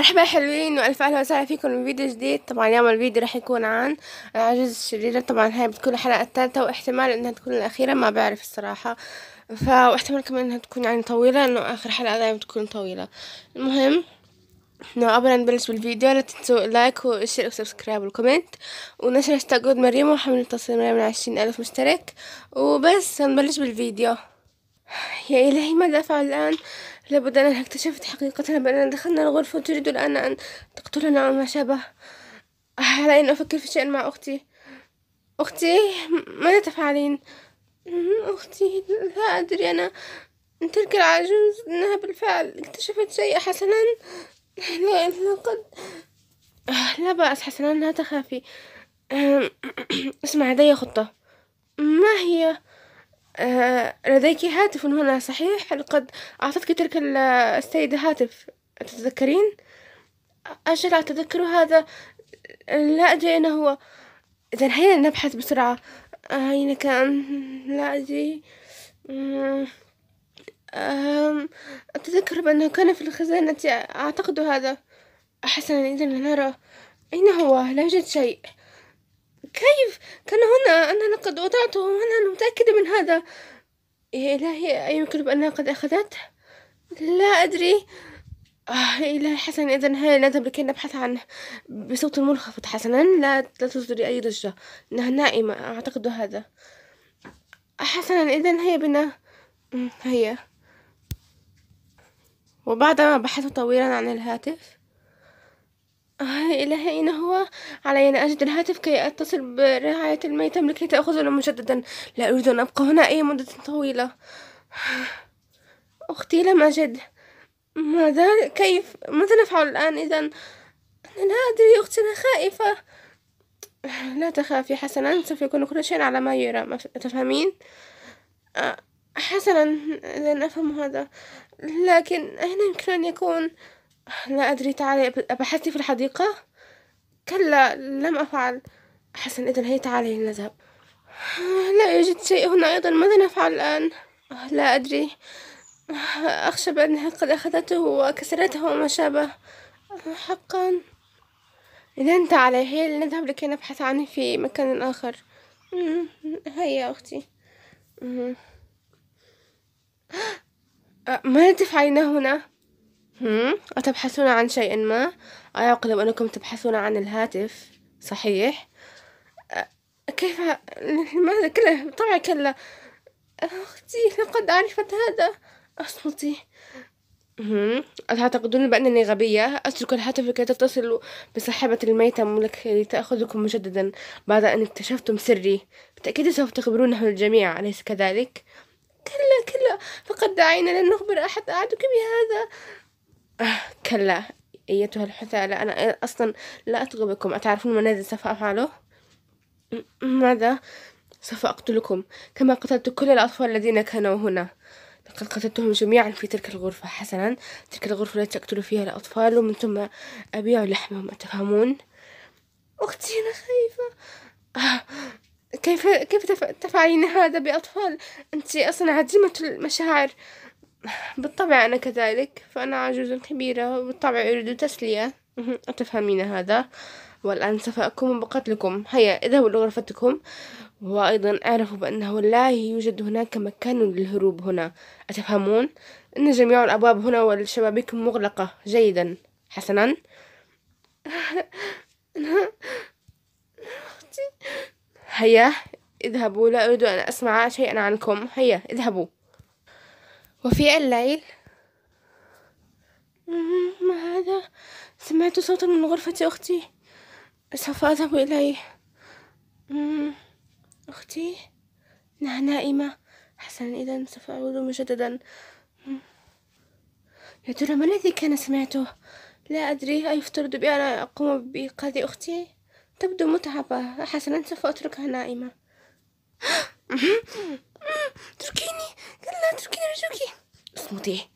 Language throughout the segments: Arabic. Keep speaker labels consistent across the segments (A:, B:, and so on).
A: مرحبا حلوين والف اهلا وسهلا فيكم بفيديو جديد طبعا اليوم الفيديو راح يكون عن العجوز الشريرة طبعا هاي بتكون الحلقة الثالثة واحتمال انها تكون الاخيرة ما بعرف الصراحة فا واحتمال كمان انها تكون يعني طويلة انه اخر حلقة دايما تكون طويلة المهم انه قبل نبلش بالفيديو لا تنسوا اللايك والشير والسبسكرايب والكومنت ونشر هاشتاج مريم وحمل تصوير مريم من عشرين الف مشترك وبس نبلش بالفيديو يا الهي ماذا افعل الان لابد أنها اكتشفت حقيقتنا بأننا دخلنا الغرفة تريد الآن أن تقتلنا وما شابه علي أن أفكر في شيء مع أختي أختي ماذا تفعلين؟ أختي لا أدري أنا تلك العجوز إنها بالفعل اكتشفت شيء حسنا لا لقد لا بأس حسنا لا تخافي اسمع لدي خطة ما هي؟ آه، لديك هاتف هنا صحيح لقد أعطتك تلك السيدة هاتف أتتذكرين أجل أتذكر هذا لا أدري أين هو إذا هيا نبحث بسرعة أين كان أمم، لا أدري أمم، أمم، أتذكر بأنه كان في الخزانة أعتقد هذا حسنا إذا لنرى أين هو لا يوجد شيء كيف كان هنا أنا لقد وضعته وأنا متأكدة من هذا يا إلهي أيمكن بأنها قد أخذته لا أدري آه إلهي حسنا إذا هيا لازم لكي نبحث عنه بصوت منخفض حسنا لا لا تصدري أي ضجة إنها نائمة أعتقد هذا حسنا إذا هيا بنا أمم، هيا وبعدما بحثت طويلا عن الهاتف إلهي أين هو علي أن أجد الهاتف كي أتصل برعاية الميتم لكي تأخذنا مجددا لا أريد أن أبقى هنا أي مدة طويلة أختي لم أجد ماذا كيف ماذا نفعل الآن إذا أنا لا أدري أختي أنا خائفة لا تخافي حسنا سوف يكون كل شيء على ما يرام تفهمين حسنا إذا أفهم هذا لكن أين يمكن أن يكون لا أدري تعالي أبحثي في الحديقة كلا لم أفعل حسن إذا هي تعالي لنذهب لا يوجد شيء هنا أيضا ماذا نفعل الآن لا أدري أخشى بأنها قد أخذته وكسرته وما شابه حقا إذا تعالي هيا لنذهب لكي نبحث عنه في مكان آخر هيا أختي ماذا تفعلين هنا أتبحثون عن شيء ما أعقل أنكم تبحثون عن الهاتف صحيح أه، كيف لماذا كلا طبعا كلا أختي لقد عرفت هذا أصمتي هل أتعتقدون بأنني غبية؟ أترك الهاتف لكي تتصل بصاحبة الميتة لكي تأخذكم مجددا بعد أن اكتشفتم سري بالتأكيد سوف تخبرونه الجميع أليس كذلك؟ كلا كلا فقد دعينا لن نخبر أحد أعدك بهذا كلا أيتها الحثالة أنا أصلا لا بكم أتعرفون ماذا سوف أفعله؟ ماذا؟ سوف أقتلكم كما قتلت كل الأطفال الذين كانوا هنا لقد قتلتهم جميعا في تلك الغرفة حسنا تلك الغرفة التي أقتل فيها الأطفال ومن ثم أبيع لحمهم أتفهمون؟ أختي أنا خايفة آه، كيف كيف تفعلين هذا بأطفال؟ أنت أصلا عديمة المشاعر بالطبع أنا كذلك فأنا عجوز كبيرة وبالطبع أريد تسلية أتفهمين هذا والآن سوف أقوم بقتلكم هيا اذهبوا لغرفتكم وأيضا أعرف بأنه لا يوجد هناك مكان للهروب هنا أتفهمون؟ إن جميع الأبواب هنا والشبابيك مغلقة جيدا حسنا هيا اذهبوا لا أريد أن أسمع شيئا عنكم هيا اذهبوا وفي الليل ما هذا سمعت صوتا من غرفة أختي سوف أذهب إليه أختي إنها نعم، نائمة حسنا إذا سوف أعود مجددا يا ترى ما الذي كان سمعته لا أدري أيفترض بي أنا أقوم بإيقاظ أختي تبدو متعبة حسنا سوف أتركها نائمة تركيني قال لا تركيني أرجوك اصمتي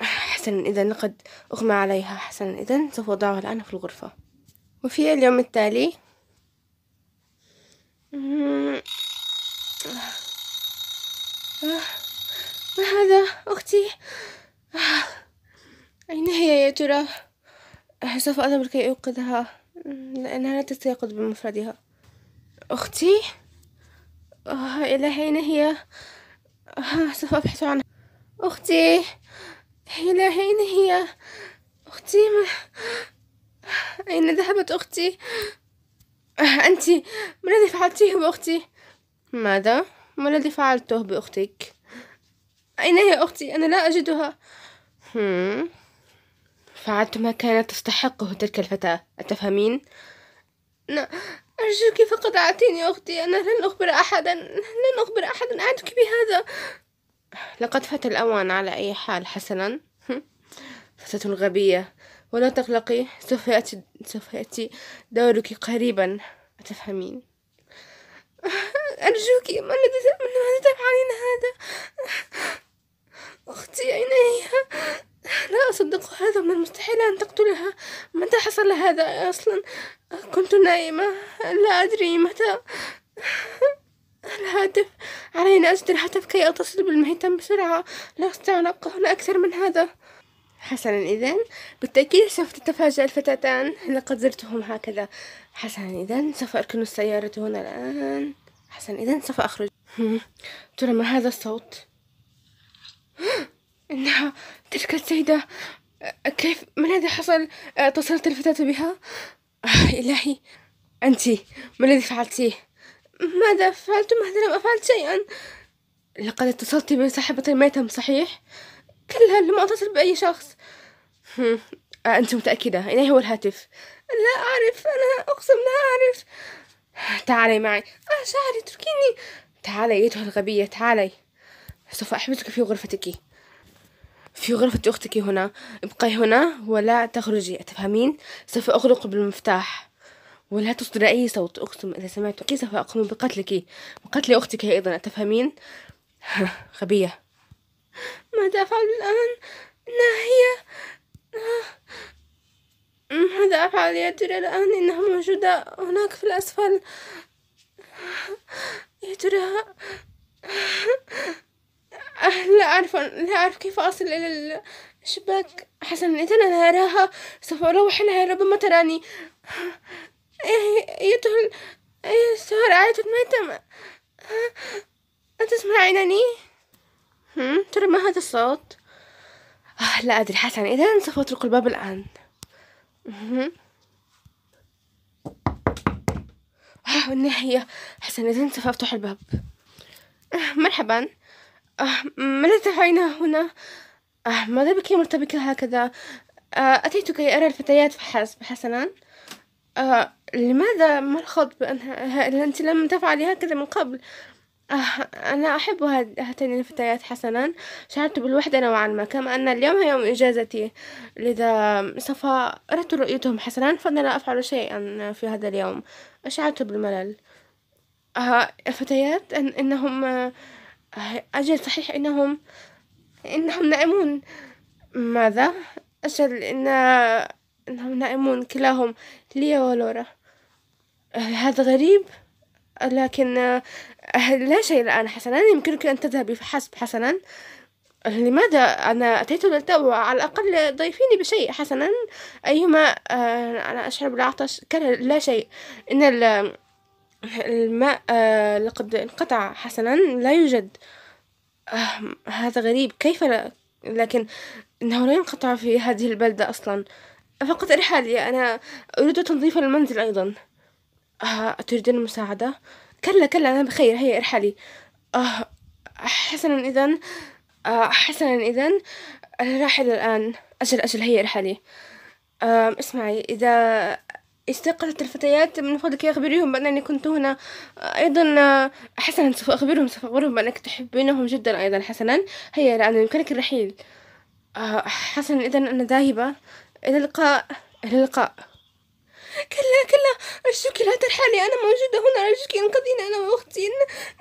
A: حسنا إذا لقد أغمى عليها حسنا إذا سوف أضعها الآن في الغرفة وفي اليوم التالي ما هذا أختي أين هي يا ترى سوف أذهب لكي أوقظها لأنها لا تستيقظ بمفردها أختي آه، إلى حين هي آه، سوف أبحث عنها أختي إلى حين هي أختي ما... أين ذهبت أختي آه، أنت ما الذي فعلته بأختي ماذا ما الذي فعلته بأختك أين هي أختي أنا لا أجدها فعلت ما كانت تستحقه تلك الفتاة أتفهمين؟ أرجوك فقد أعطيني أختي أنا لن أخبر أحدا لن أخبر أحدا أعدك بهذا لقد فات الأوان على أي حال حسنا فتاة غبية ولا تقلقي سوف يأتي, سوف يأتي دورك قريبا أتفهمين أرجوك ما الذي تفعلين هذا أختي أين هي لا أصدق هذا من المستحيل أن تقتلها متى حصل هذا أصلا كنت نائمة لا أدري متى الهاتف علي أن أسد الهاتف كي أتصل بالمهتم بسرعة لا أستطيع أن أبقى هنا أكثر من هذا حسنا إذا بالتأكيد سوف تتفاجأ الفتاتان لقد زرتهم هكذا حسنا إذا سوف أركن السيارة هنا الآن حسنا إذا سوف أخرج ترى ما هذا الصوت إنها تلك السيدة كيف ما الذي حصل اتصلت الفتاة بها آه، إلهي أنت ما الذي فعلتيه ماذا فعلت ماذا لم أفعل شيئا لقد اتصلت بصاحبة الميتم صحيح كلا لم أتصل بأي شخص أنت متأكدة إلهي هو الهاتف لا أعرف أنا أقسم لا أعرف تعالي معي آه شعري تركيني تعالي أيتها الغبية تعالي سوف أحبسك في غرفتك في غرفة أختك هنا ابقي هنا ولا تخرجي أتفهمين؟ سوف أغلق بالمفتاح ولا تصدر أي صوت أقسم إذا سمعتك سوف أقوم بقتلك وقتل أختك أيضا أتفهمين؟ غبية ماذا أفعل الآن؟ إنها هي ماذا أفعل يا ترى الآن إنها موجودة هناك في الأسفل يا ترى لا أعرف لا أعرف كيف أصل إلى الشباك إذا أنا أراها سوف أروح لها ربما تراني أيتها أي السهرة آية الميتم إيه، إيه، أتسمعينني؟ ترى ما هذا الصوت؟ آه لا أدري حسنا إذا سوف أطرق الباب الآن آه النهاية حسنا إذا سوف أفتح الباب مرحبا أه، ماذا تفعلين هنا أه، ماذا بك مرتبكة هكذا أه، أتيت كي أرى الفتيات فحسب حسنا لماذا ما الخط بأنها أنت لم تفعلي هكذا من قبل أنا أحب هاتين الفتيات حسنا شعرت بالوحدة نوعا ما كما أن اليوم هي يوم إجازتي لذا سوف أردت رؤيتهم حسنا فأنا لا أفعل شيئا في هذا اليوم شعرت بالملل الفتيات إنهم أجل صحيح إنهم إنهم نائمون ماذا؟ أجل إن إنهم نائمون كلاهم ليا ولورا أه، هذا غريب لكن أه، لا شيء الآن حسنا يمكنك أن تذهبي فحسب حسنا أه، لماذا أنا أتيت للتو على الأقل ضيفيني بشيء حسنا أيما أنا أشعر بالعطش كلا لا شيء إن الماء آه، لقد انقطع حسنا لا يوجد آه، هذا غريب كيف لا لكن إنه لا ينقطع في هذه البلدة أصلا فقط ارحالي أنا أريد تنظيف المنزل أيضا آه، تريدين المساعدة؟ كلا كلا أنا بخير هيا ارحلي آه حسنا إذا آه حسنا إذا أنا راحل الآن أجل أجل هيا ارحلي آه اسمعي إذا استيقظت الفتيات من فضلك أخبريهم بأنني كنت هنا أيضا آه، حسنا سوف أخبرهم سوف أخبرهم بأنك تحبينهم جدا أيضا حسنا هيا الآن يمكنك الرحيل آه، حسنا إذا أنا ذاهبة إلى اللقاء إلى اللقاء كلا كلا أرجوك لا ترحلي أنا موجودة هنا أرجوك أنقذين أنا وأختي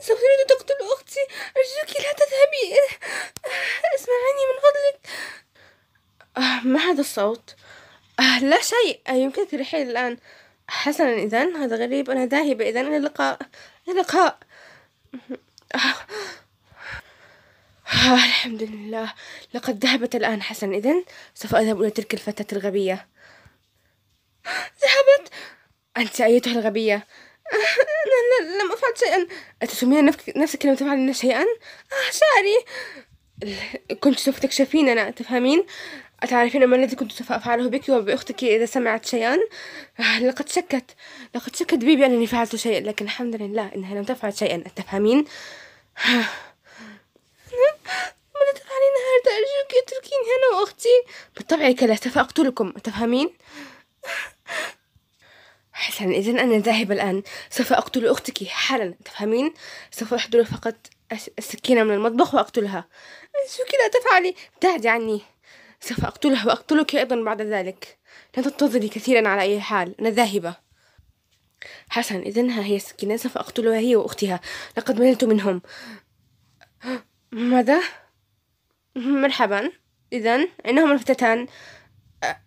A: سوف تريد تقتل أختي أرجوك لا تذهبي آه، اسمعيني من فضلك ما هذا الصوت آه، لا شيء آه، يمكنك الرحيل الآن حسنا إذا هذا غريب أنا ذاهبة إذا إلى اللقاء إلى اللقاء آه، الحمد لله لقد ذهبت الآن حسن إذا سوف أذهب إلى تلك الفتاة الغبية ذهبت أنت أيتها الغبية أنا لم أفعل شيئا أتسمين نفسك لم تفعلين شيئا؟ آه شعري كنت سوف تكشفيننا تفهمين؟ أتعرفين ما الذي كنت سوف أفعله بك وبأختك إذا سمعت شيئا؟ آه، لقد شكت لقد شكت بيبي أنني فعلت شيئا لكن الحمد لله إنها لم تفعل شيئا أتفهمين؟ آه. ماذا تفعلين هذا؟ أرجوك اتركيني أنا وأختي بالطبع كلا سوف أقتلكم أتفهمين؟ حسنا إذا أنا ذاهبة الآن سوف أقتل أختك حالا تفهمين؟ سوف أحضر فقط السكينة من المطبخ وأقتلها أرجوك لا تفعلي ابتعدي عني سوف أقتله وأقتلك أيضا بعد ذلك لا تنتظري كثيرا على أي حال أنا ذاهبة حسن إذا ها هي السكينة سوف أقتلها هي وأختها لقد مللت منهم ماذا؟ مرحبا إذا إنهما الفتاتان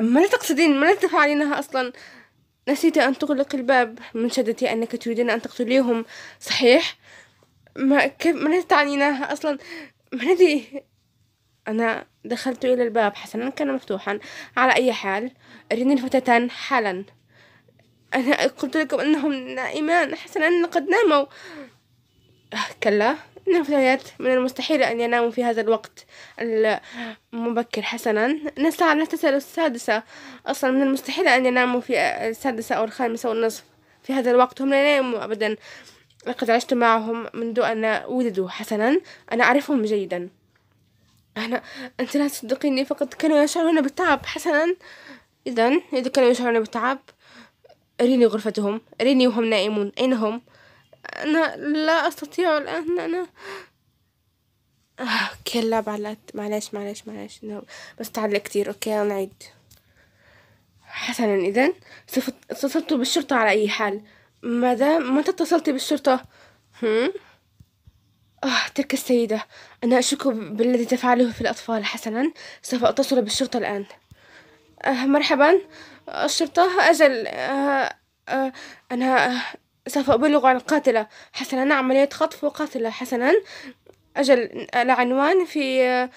A: ماذا تقصدين؟ ماذا تفعلينها أصلا؟ نسيت أن تغلق الباب من شدتي أنك تريدين أن تقتليهم صحيح؟ ما كيف ماذا تعنينها أصلا؟ ما الذي أنا دخلت إلى الباب حسنا كان مفتوحا على أي حال أريني الفتاتان حالا أنا قلت لكم أنهم نائمان حسنا قد ناموا أه، كلا إن الفتيات من المستحيل أن يناموا في هذا الوقت المبكر حسنا إن الساعة تسأل السادسة أصلا من المستحيل أن يناموا في السادسة أو الخامسة والنصف في هذا الوقت هم لا يناموا أبدا لقد عشت معهم منذ أن ولدوا حسنا أنا أعرفهم جيدا أنا أنت لا تصدقيني فقط كانوا يشعرون بالتعب حسنا إذا إذا كانوا يشعرون بالتعب أريني غرفتهم أريني وهم نائمون أين هم أنا لا أستطيع الآن أنا آه كلا بعلت معلش معلش معلش no. بس تعلق كتير أوكي نعيد حسنا إذا صفت اتصلت بالشرطة على أي حال ماذا متى اتصلت بالشرطة؟ هم؟ آه، تلك السيدة. أنا أشك بالذي تفعله في الأطفال. حسنًا، سوف أتصل بالشرطة الآن. آه، مرحبًا، الشرطة. أجل، آه، آه، أنا آه، سوف أبلغ عن القاتلة. حسنًا، عملية خطف وقاتلة. حسنًا، أجل، العنوان في آه،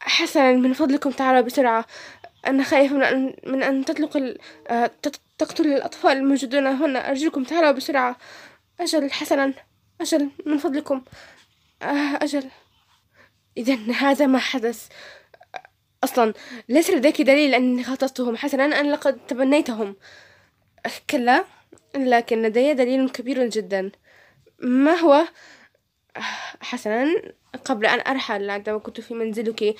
A: حسنًا، من فضلكم تعالوا بسرعة. أنا خائف من أن من أن تطلق ال... آه، تقتل الأطفال الموجودون هنا. أرجوكم تعالوا بسرعة. أجل، حسنًا. أجل من فضلكم آه، أجل إذا هذا ما حدث أصلا ليس لديك دليل أني خططتهم حسنا أنا لقد تبنيتهم كلا لكن لدي دليل كبير جدا ما هو حسنا قبل أن أرحل عندما كنت في منزلك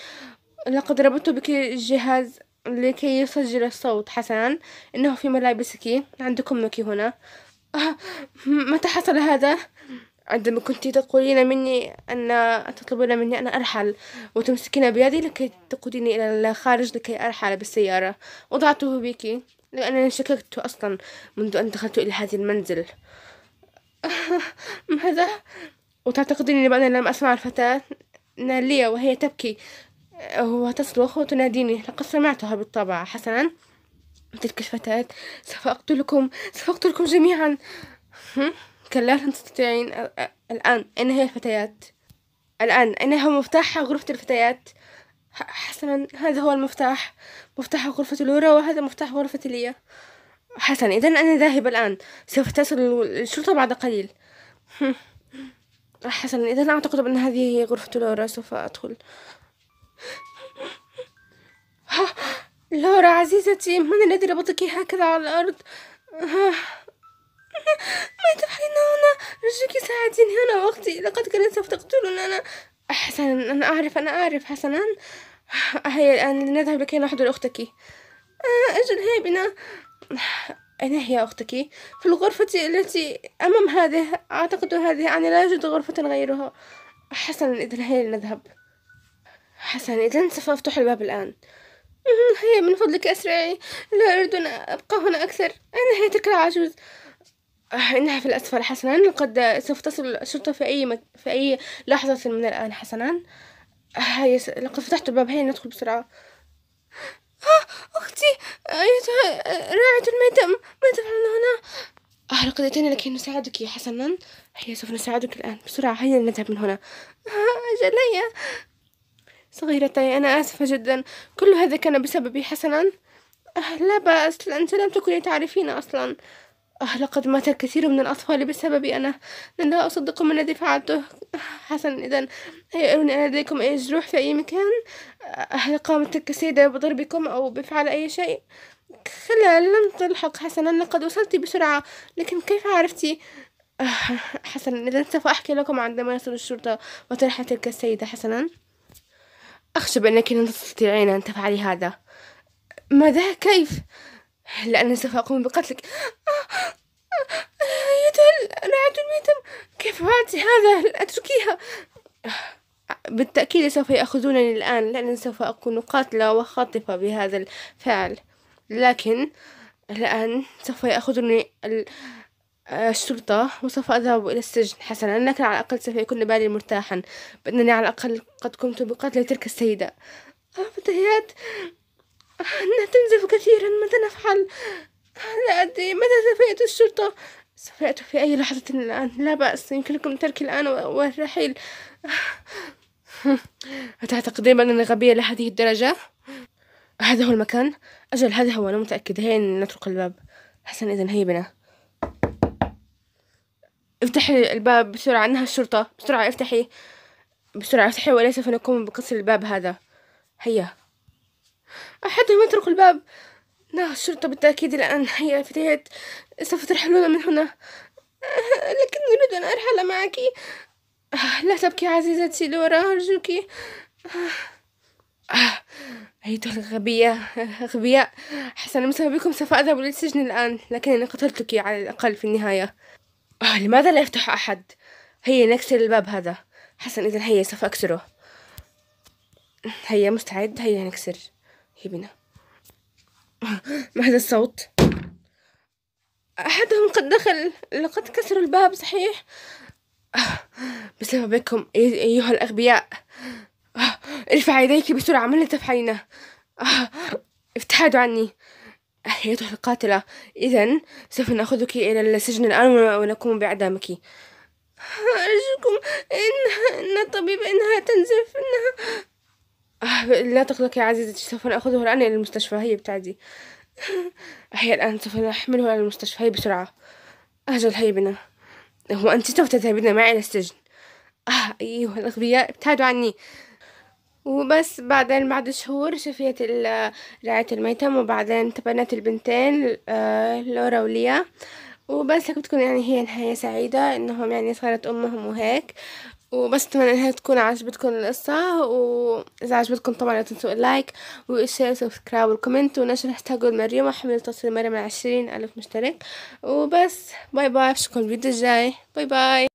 A: لقد ربطت بك جهاز لكي يسجل الصوت حسنا إنه في ملابسك عندكم كمك هنا متى حصل هذا؟ عندما كنت تقولين مني أن تطلبين مني أن أرحل وتمسكين بيدي لكي تقوديني إلى الخارج لكي أرحل بالسيارة وضعته بك لأنني شككت أصلا منذ أن دخلت إلى هذا المنزل ماذا؟ وتعتقدين بأنني لم أسمع الفتاة نالية وهي تبكي وتصرخ وتناديني لقد سمعتها بالطبع حسنا تلك الفتاة سوف أقتلكم سوف أقتلكم جميعا كلا لن تستطيعين الآن أين هي الفتيات الآن أين هو مفتاح غرفة الفتيات حسنا هذا هو المفتاح مفتاح غرفة لورا وهذا مفتاح غرفة ليا حسنا إذا أنا ذاهبة الآن سوف تصل الشرطة بعد قليل حسنا إذا أعتقد أن هذه هي غرفة لورا سوف أدخل لورا عزيزتي من الذي ربطك هكذا على الأرض؟ آه. ما تفعلين هنا؟ أرجوك ساعديني هنا وأختي لقد كانت سوف أنا حسنا أنا أعرف أنا أعرف حسنا هيا الآن لنذهب لكي نحضر أختك آه، أجل هيا بنا أين هي أختك؟ في الغرفة التي أمام هذه أعتقد هذه يعني لا يوجد غرفة غيرها حسنا إذا هيا لنذهب حسنا إذا سوف أفتح الباب الآن هيا من فضلك أسرعي لا أريد أن أبقى هنا أكثر أين هي تلك العجوز أه، إنها في الأسفل حسنا لقد سوف تصل الشرطة في أي مك... في أي لحظة من الآن حسنا أه، هيا س... لقد فتحت الباب هيا ندخل بسرعة أه، أختي أيتها رائعة الميتم ما تفعلون هنا؟ آه لقد أتينا لكي نساعدك حسنا هيا سوف نساعدك الآن بسرعة هيا نذهب من هنا أجل هيا صغيرتي أنا آسفة جدا كل هذا كان بسببي حسنا أه لا بأس أنت لم تكوني تعرفين أصلا أه لقد مات الكثير من الأطفال بسببي أنا لا أصدق ما الذي فعلته أه، حسنا إذا أيروني أن لديكم أي جروح في أي مكان هل أه، قامت السيدة بضربكم أو بفعل أي شيء كلا لم تلحق حسنا لقد وصلت بسرعة لكن كيف عرفتي أه، حسنا إذا سوف أحكي لكم عندما يصل الشرطة وترحل تلك السيدة حسنا أخشى بأنك لن تستطيعين أن تفعلي هذا ماذا كيف لأنني سوف أقوم بقتلك أيتها لا الميتم كيف فعلت هذا أتركيها بالتأكيد سوف يأخذونني الآن لأنني سوف أكون قاتلة وخاطفة بهذا الفعل لكن الآن سوف يأخذني ال... الشرطة وسوف أذهب إلى السجن حسنا لكن على الأقل سوف يكون بالي مرتاحا بأنني على الأقل قد قمت بقتل تلك السيدة آه، فتيات آه، تنزف كثيرا ماذا نفعل آه، لا أدري متى سوف يأتي الشرطة سوف يأتوا في أي لحظة الآن لا بأس يمكنكم تركي الآن والرحيل أتعتقدين بأنني غبية لهذه الدرجة؟ هذا هو المكان؟ أجل هذا هو أنا متأكدة هيا نطرق الباب حسنا إذا هيا بنا افتحي الباب بسرعة إنها الشرطة بسرعة افتحي بسرعة افتحي ولا سوف نقوم بكسر الباب هذا هيا ما يطرق الباب انها الشرطة بالتأكيد الآن هيا فتيات سوف ترحلون من هنا لكن نريد أن أرحل معك لا تبكي عزيزتي لورا أرجوك أيتها الغبية غبياء حسنا بسببكم سوف أذهب للسجن الآن لكنني قتلتك على الأقل في النهاية آه لماذا لا يفتح أحد؟ هيا نكسر الباب هذا حسن إذا هيا سوف أكسره هيا مستعد هيا نكسر هي بنا ما هذا الصوت؟ أحدهم قد دخل لقد كسروا الباب صحيح آه، بسببكم بكم أيها الأغبياء آه، ارفع يديك بسرعة من لا تفعلينه آه، ابتعدوا عني أيتها القاتلة إذا سوف نأخذك إلى السجن الآن ونقوم بإعدامك أرجوكم إنها إن الطبيب إنها تنزف إنها آه لا تقلق يا عزيزتي سوف نأخذه الآن إلى المستشفى هي بتعدي هي الآن سوف نحمله إلى المستشفى هي بسرعة أجل هي بنا وأنت سوف تذهبين معي إلى السجن آه أيها الأغبياء ابتعدوا عني وبس بعدين بعد شهور شفيت رعاية الميتم وبعدين تبنت البنتين آه، لورا وليا وبس بتكون يعني هي نهاية سعيدة انهم يعني صارت امهم وهيك وبس اتمنى انها تكون عجبتكم القصة واذا عجبتكم طبعا لا تنسوا اللايك والشير والسبسكرايب والكومنت ونشر هاشتاج مريم وحمل تصوير مريم عشرين الف مشترك وبس باي باي بشوفكم الفيديو الجاي باي باي